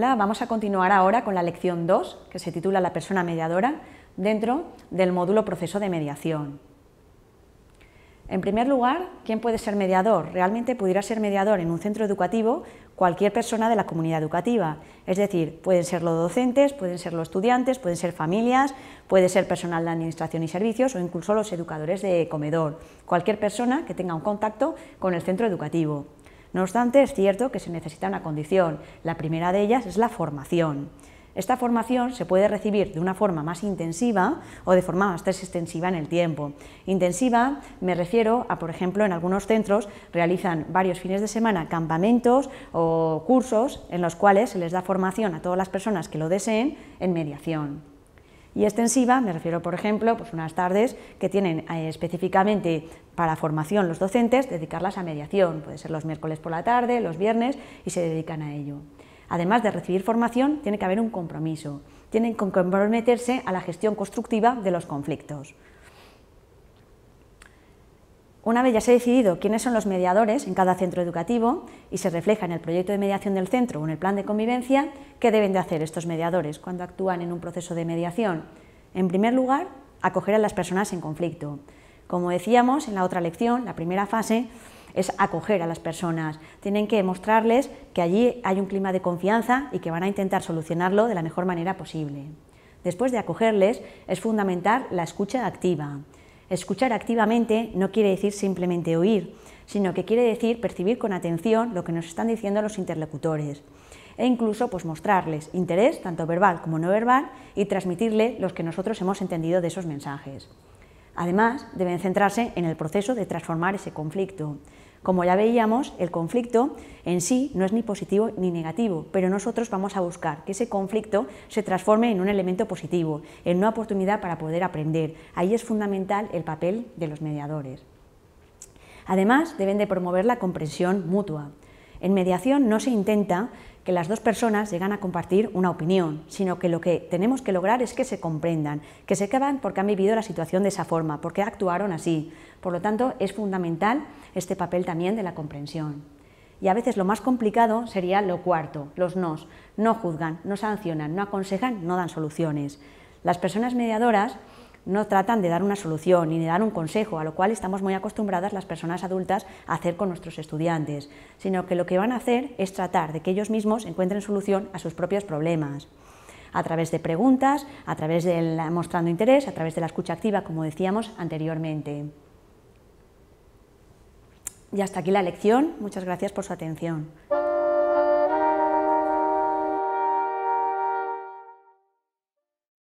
vamos a continuar ahora con la lección 2, que se titula La persona mediadora, dentro del módulo Proceso de mediación. En primer lugar, ¿quién puede ser mediador? Realmente pudiera ser mediador en un centro educativo cualquier persona de la comunidad educativa. Es decir, pueden ser los docentes, pueden ser los estudiantes, pueden ser familias, puede ser personal de administración y servicios o incluso los educadores de comedor. Cualquier persona que tenga un contacto con el centro educativo. No obstante, es cierto que se necesita una condición. La primera de ellas es la formación. Esta formación se puede recibir de una forma más intensiva o de forma más extensiva en el tiempo. Intensiva me refiero a, por ejemplo, en algunos centros realizan varios fines de semana campamentos o cursos en los cuales se les da formación a todas las personas que lo deseen en mediación. Y extensiva, me refiero, por ejemplo, pues unas tardes que tienen eh, específicamente para formación los docentes, dedicarlas a mediación, puede ser los miércoles por la tarde, los viernes, y se dedican a ello. Además de recibir formación, tiene que haber un compromiso, tienen que comprometerse a la gestión constructiva de los conflictos. Una vez ya se ha decidido quiénes son los mediadores en cada centro educativo y se refleja en el proyecto de mediación del centro o en el plan de convivencia, ¿qué deben de hacer estos mediadores cuando actúan en un proceso de mediación? En primer lugar, acoger a las personas en conflicto. Como decíamos en la otra lección, la primera fase es acoger a las personas. Tienen que mostrarles que allí hay un clima de confianza y que van a intentar solucionarlo de la mejor manera posible. Después de acogerles, es fundamental la escucha activa. Escuchar activamente no quiere decir simplemente oír, sino que quiere decir percibir con atención lo que nos están diciendo los interlocutores e incluso pues, mostrarles interés, tanto verbal como no verbal, y transmitirle los que nosotros hemos entendido de esos mensajes. Además, deben centrarse en el proceso de transformar ese conflicto, como ya veíamos, el conflicto en sí no es ni positivo ni negativo, pero nosotros vamos a buscar que ese conflicto se transforme en un elemento positivo, en una oportunidad para poder aprender. Ahí es fundamental el papel de los mediadores. Además, deben de promover la comprensión mutua. En mediación no se intenta que las dos personas llegan a compartir una opinión, sino que lo que tenemos que lograr es que se comprendan, que se quedan porque han vivido la situación de esa forma, porque actuaron así. Por lo tanto, es fundamental este papel también de la comprensión. Y a veces lo más complicado sería lo cuarto, los nos. No juzgan, no sancionan, no aconsejan, no dan soluciones. Las personas mediadoras no tratan de dar una solución ni de dar un consejo, a lo cual estamos muy acostumbradas las personas adultas a hacer con nuestros estudiantes, sino que lo que van a hacer es tratar de que ellos mismos encuentren solución a sus propios problemas a través de preguntas, a través de mostrando interés, a través de la escucha activa, como decíamos anteriormente. Y hasta aquí la lección. Muchas gracias por su atención.